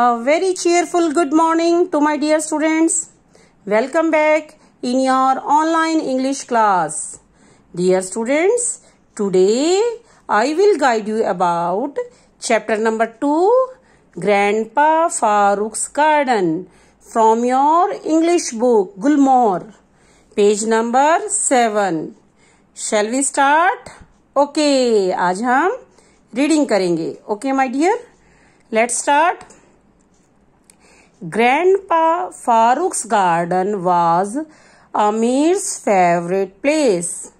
A very cheerful good morning to my dear students. Welcome back in your online English class. Dear students, today I will guide you about chapter number 2 Grandpa Farooq's Garden from your English book Gulmore page number 7. Shall we start? Okay, aaj hum reading karenge okay my dear let's start Grandpa Farooq's garden was Amir's favorite place.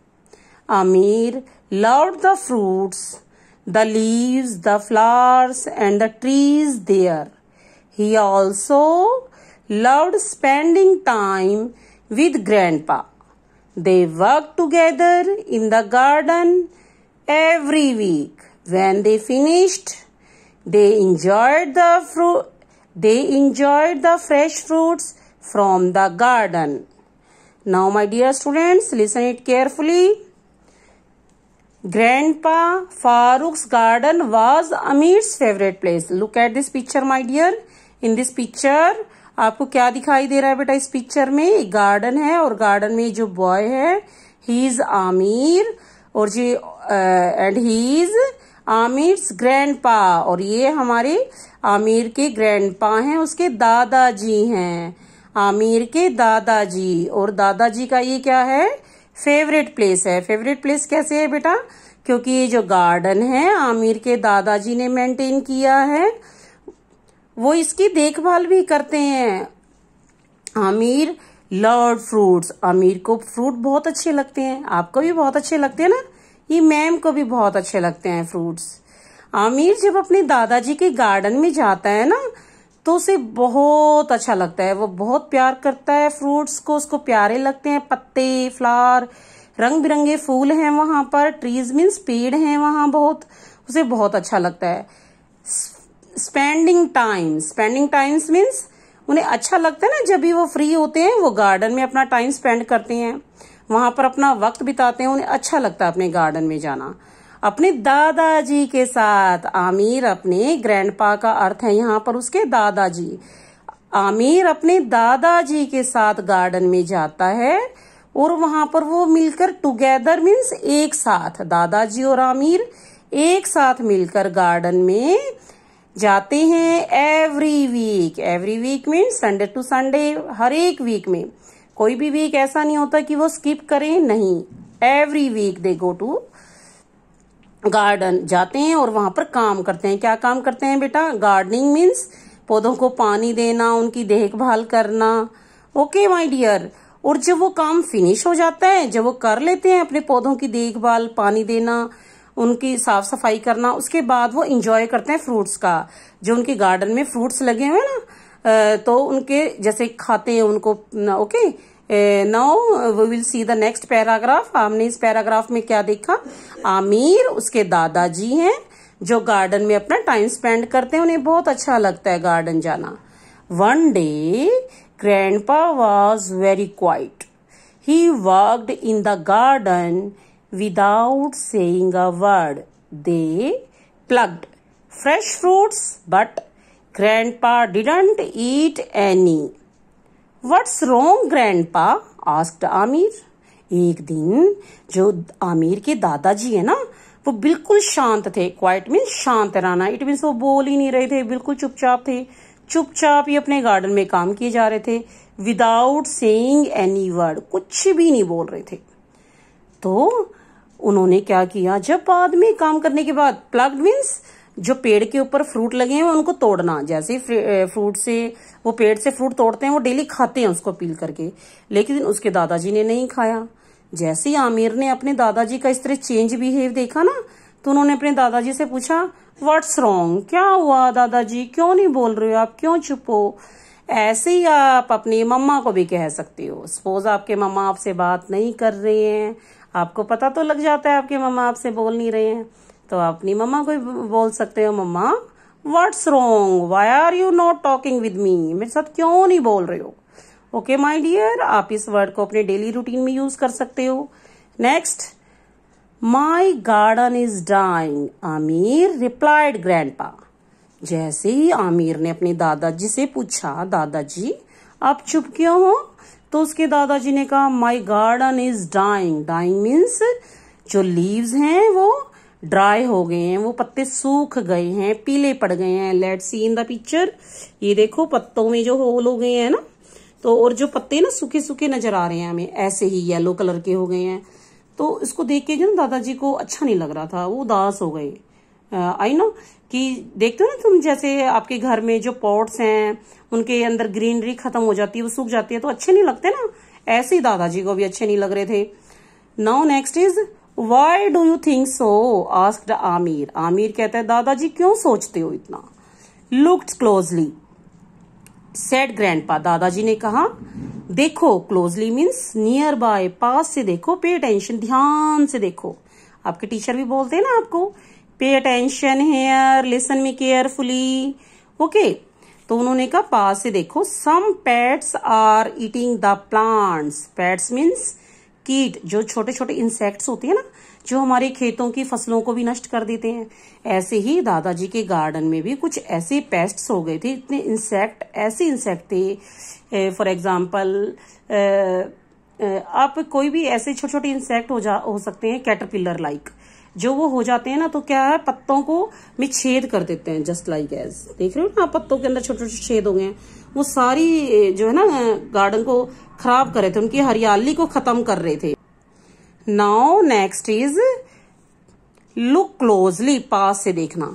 Amir loved the fruits, the leaves, the flowers, and the trees there. He also loved spending time with Grandpa. They worked together in the garden every week. When they finished, they enjoyed the fruit. They enjoyed the fresh fruits from the garden. Now, my dear students, listen it carefully. Grandpa Farooq's garden was Amir's favorite place. Look at this picture, my dear. In this picture, आपको क्या दिखाई दे रहा है बेटा इस picture में एक garden है और गार्डन में जो बॉय है ही इज आमिर और जी and he is Aamir's grandpa और ये हमारे आमिर के ग्रैंडपा हैं उसके दादाजी हैं आमिर के दादाजी और दादाजी का ये क्या है फेवरेट प्लेस है फेवरेट प्लेस कैसे है बेटा क्योंकि ये जो गार्डन है आमिर के दादाजी ने मेंटेन किया है वो इसकी देखभाल भी करते हैं आमिर लॉर्ड फ्रूट्स आमिर को फ्रूट बहुत अच्छे लगते हैं आपको भी बहुत अच्छे लगते हैं ना ये मैम को भी बहुत अच्छे लगते हैं फ्रूट्स आमिर जब अपने दादाजी के गार्डन में जाता है ना तो उसे बहुत अच्छा लगता है वो बहुत प्यार करता है फ्रूट्स को उसको प्यारे लगते हैं पत्ते फ्लावर रंग बिरंगे फूल हैं वहां पर ट्रीज मीन्स पेड़ हैं वहां बहुत उसे बहुत अच्छा लगता है spending time spending times means उन्हें अच्छा लगता है ना जब भी वो फ्री होते हैं वो गार्डन में अपना टाइम स्पेंड करते हैं वहां पर अपना वक्त बिताते हैं उन्हें अच्छा लगता है अपने गार्डन में जाना अपने दादाजी के साथ आमिर अपने ग्रैंडपा का अर्थ है यहाँ पर उसके दादाजी आमिर अपने दादाजी के साथ गार्डन में जाता है और वहां पर वो मिलकर टुगेदर मीन्स एक साथ दादाजी और आमिर एक साथ मिलकर गार्डन में जाते हैं every week every week means Sunday to Sunday हर एक वीक में कोई भी वीक ऐसा नहीं होता कि वो स्किप करें नहीं every week they go to garden जाते हैं और वहां पर काम करते हैं क्या काम करते हैं बेटा गार्डनिंग मीन्स पौधों को पानी देना उनकी देखभाल करना ओके माई डियर और जब वो काम फिनिश हो जाता है जब वो कर लेते हैं अपने पौधों की देखभाल पानी देना उनकी साफ सफाई करना उसके बाद वो इंजॉय करते हैं फ्रूट्स का जो उनके गार्डन में फ्रूट्स लगे हुए ना तो उनके जैसे खाते हैं उनको okay now we will see the next paragraph हमने इस पैराग्राफ में क्या देखा आमिर उसके दादाजी हैं जो गार्डन में अपना टाइम स्पेंड करते हैं उन्हें बहुत अच्छा लगता है गार्डन जाना one day grand was very quiet he worked in the garden without saying a word they plucked fresh fruits but Grandpa didn't eat any. What's wrong, Grandpa? asked amir एक दिन जो आमिर के दादाजी है ना वो बिल्कुल शांत थे क्वाइट मीन शांत रहना इट मीन्स वो बोल ही नहीं रहे थे बिल्कुल चुपचाप थे चुपचाप ही अपने गार्डन में काम किए जा रहे थे विदाउट सेइंग एनी वर्ड कुछ भी नहीं बोल रहे थे तो उन्होंने क्या किया जब बाद में काम करने के बाद प्लग मीन्स जो पेड़ के ऊपर फ्रूट लगे हैं उनको तोड़ना जैसे फ्रूट से वो पेड़ से फ्रूट तोड़ते हैं वो डेली खाते हैं उसको पील करके लेकिन उसके दादाजी ने नहीं खाया जैसे ही आमिर ने अपने दादाजी का इस तरह चेंज बिहेव देखा ना तो उन्होंने अपने दादाजी से पूछा व्हाट्स रॉन्ग क्या हुआ दादाजी क्यों नहीं बोल रहे हो आप क्यों चुप हो ऐसे ही आप अपनी मम्मा को भी कह सकते हो सपोज आपके मम्मा आपसे बात नहीं कर रहे हैं आपको पता तो लग जाता है आपके मम्मा आपसे बोल नहीं रहे हैं तो अपनी मम्मा को बोल सकते हो मम्मा what's wrong why are you not talking with me मेरे साथ क्यों नहीं बोल रहे हो ओके माय डियर आप इस वर्ड को अपने डेली रूटीन में यूज कर सकते हो next my garden is dying Aamir replied पा जैसे ही आमिर ने अपने दादाजी से पूछा दादाजी आप चुप क्यों हो तो उसके दादाजी ने कहा my garden is dying dying means जो लीव्स हैं वो ड्राई हो गए हैं वो पत्ते सूख गए हैं पीले पड़ गए हैं let see in the picture ये देखो पत्तों में जो होल हो गए हैं ना तो और जो पत्ते ना सूखे सूखे नजर आ रहे हैं हमें ऐसे ही येलो कलर के हो गए हैं तो इसको देख के जो ना दादाजी को अच्छा नहीं लग रहा था वो उदास हो गए आई नो कि देखते हो ना तुम जैसे आपके घर में जो पॉट्स हैं उनके अंदर ग्रीनरी खत्म हो जाती है वो सूख जाती है तो अच्छे नहीं लगते ना ऐसे ही दादाजी को भी अच्छे नहीं लग रहे थे now next is why do you think so ask Aamir Aamir कहता है दादाजी क्यों सोचते हो इतना लुक्ड क्लोजली सेट ग्रैंड पा दादाजी ने कहा देखो क्लोजली मीन्स नियर बाय पास से देखो पे अटेंशन ध्यान से देखो आपके टीचर भी बोलते हैं ना आपको pay attention here listen me carefully okay तो उन्होंने कहा पास से देखो some pests are eating the plants pests means कीट जो छोटे छोटे इंसेक्ट्स होते हैं ना जो हमारे खेतों की फसलों को भी नष्ट कर देते हैं ऐसे ही दादाजी के गार्डन में भी कुछ ऐसे पेस्ट्स हो गए थे इतने इंसेक्ट ऐसे इंसेक्ट थे फॉर एग्जाम्पल आप कोई भी ऐसे छोटे छोटे इंसेक्ट हो जा हो सकते हैं कैटरपिलर लाइक जो वो हो जाते हैं ना तो क्या है पत्तों को में छेद कर देते हैं जस्ट लाइक एज देख रहे हो ना आप पत्तों के अंदर छोटे छोटे छेद हो गए हैं वो सारी जो है ना गार्डन को खराब कर रहे थे उनकी हरियाली को खत्म कर रहे थे now next is look closely पास से देखना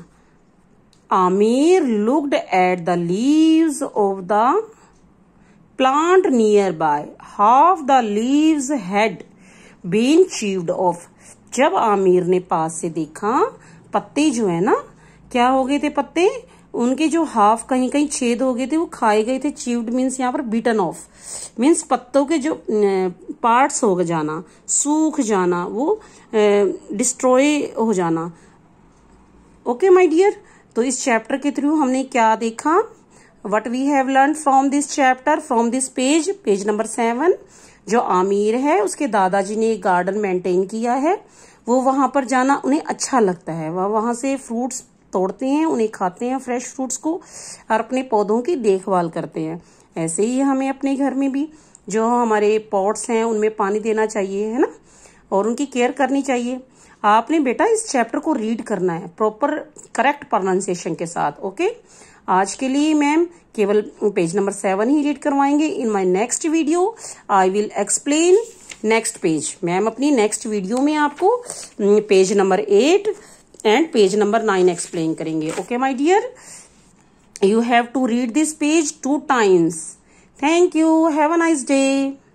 Aamir looked at the leaves of the plant nearby half the leaves had been chewed off जब आमिर ने पास से देखा पत्ते जो है ना क्या हो गए थे पत्ते उनके जो हाफ कहीं कहीं छेद हो गए थे वो खाए गए थे चीव्ड मीन्स यहाँ पर बीटन ऑफ मीन्स पत्तों के जो पार्ट्स हो जाना सूख जाना वो डिस्ट्रॉय हो जाना ओके माय डियर तो इस चैप्टर के थ्रू हमने क्या देखा what we have learn from this chapter from this page page number seven जो आमिर है उसके दादाजी ने एक गार्डन मेंटेन किया है वो वहां पर जाना उन्हें अच्छा लगता है वह वहां से फ्रूट्स तोड़ते हैं उन्हें खाते हैं फ्रेश फ्रूट्स को और अपने पौधों की देखभाल करते हैं ऐसे ही हमें अपने घर में भी जो हमारे पॉट्स हैं उनमें पानी देना चाहिए है ना और उनकी केयर करनी चाहिए आपने बेटा इस चैप्टर को रीड करना है प्रॉपर करेक्ट प्रोनाउंसिएशन के साथ ओके आज के लिए मैम केवल पेज नंबर सेवन ही रीड करवाएंगे in my next video I will explain next page ma'am अपनी नेक्स्ट वीडियो में आपको page number eight and page number nine explain करेंगे okay my dear you have to read this page two times thank you have a nice day